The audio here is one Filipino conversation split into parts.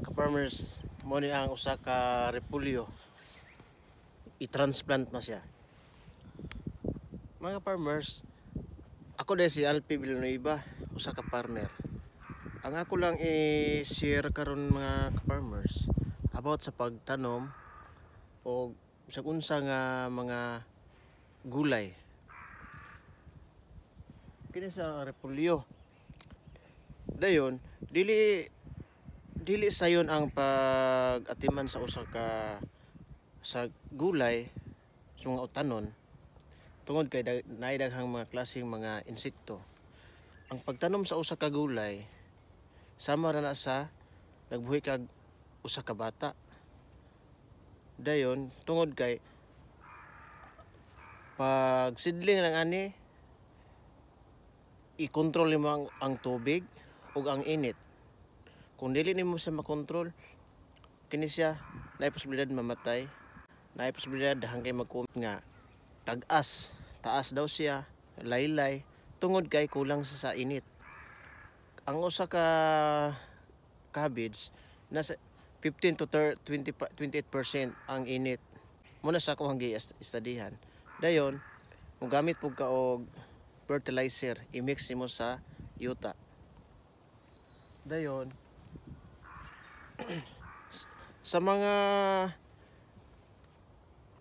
mga ka-farmers mo ni ang usa ka repulyo i-transplant na siya mga farmers ako dahil si Alpi Villanueva usa ka partner ang ako lang i-share karon mga ka-farmers about sa pagtanom o sa unsa nga mga gulay kini sa repulyo dayon dili dili sayon ang pag-atiman sa usa ka sa gulay sa mga utanon tungod kay dag naidaghang mga klaseng mga insekto. Ang pagtanom sa usa ka gulay sama ra na sa nagbuhi kag usa ka bata. Dayon tungod kay pag sidling lang ani i-control mo ang, ang tubig ug ang init kung dili nimo sa makontrol, kini siya naay posibilidad mamatay. Naay posibilidad hanggang magkumit nga tag taas daw siya, laylay, tungod kay kulang sa, sa init. Ang usa ka cabbage nasa 15 to 30, 20, 28% ang init. Muna sa akong hanggi istadihan. Dayon, kung gamit pug ka og fertilizer, i-mix mo sa yuta. Dayon, sa mga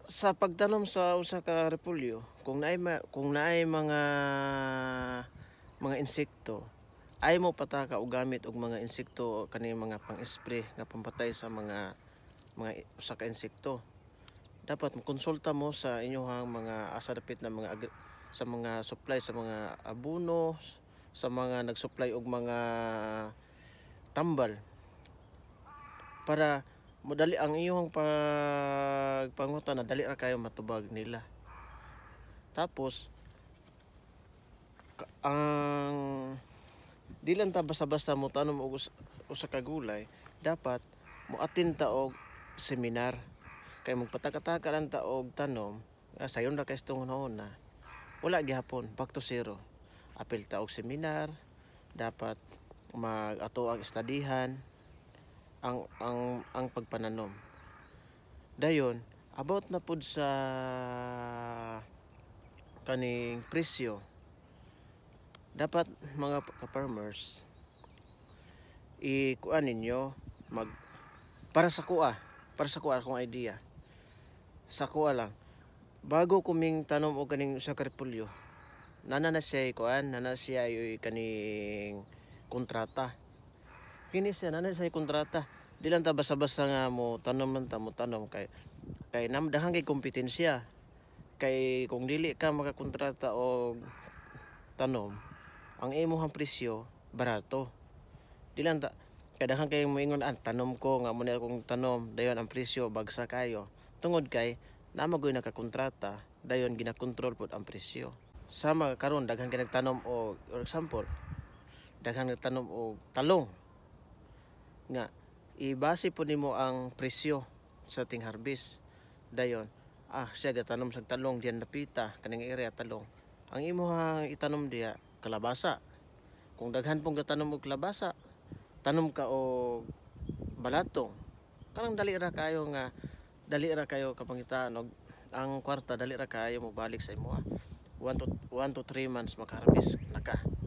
sa pagtanom sa usa ka repolyo kung naay kung naay mga mga insekto ay mo pataka og gamit og mga insekto kani mga pang-spray nga pampatay sa mga mga usa ka insekto dapat konsulta mo sa inyong mga asarapit ah, na mga sa mga supply sa mga abuno sa mga nagsupply og mga tambal para madali ang iyong pagpangutan na dali ra kayo matubag nila tapos ang di lang ta basta-basta mo tanom og usa ka gulay dapat mo atin og seminar kay magpatakataka lang ta og tanom ah, sayon ra kay itong na wala gihapon back to zero apil ta og seminar dapat mag ato ang estadihan ang ang ang pagpananom. Dayon, about na pud sa kaning presyo. Dapat mga ka-farmers ikuan ninyo mag para sa kuha, para sa kuha akong idea. Sa kuha lang bago kuming tanom og kaning sa karpulyo nana na siya kuan nana siya yoy kaning kontrata kinis yan ano say kontrata dilan ta basa-basa nga mo tanom man ta mo tanom kay kay namdahan kay kompetensya kay kung dili ka makakontrata o tanom ang imong presyo barato dilan lang ta kadahan kay moingon an ah, tanom ko nga mo akong tanom dayon ang presyo bagsa kayo tungod kay na gyud nakakontrata dayon ginakontrol pod ang presyo sama karon daghan kay nagtanom o for example daghan nagtanom o talong nga ibase po nimo ang presyo sa ting harvest dayon ah siya gatanom sa talong diyan napita kaning area talong ang imuhang itanom diya kalabasa kung daghan pong gatanom og kalabasa tanom ka og balatong karang dali ra kayo nga dali ra kayo kapangitaan og ang kwarta dali ra kayo mo balik sa imo 1 to 1 to 3 months magharvest naka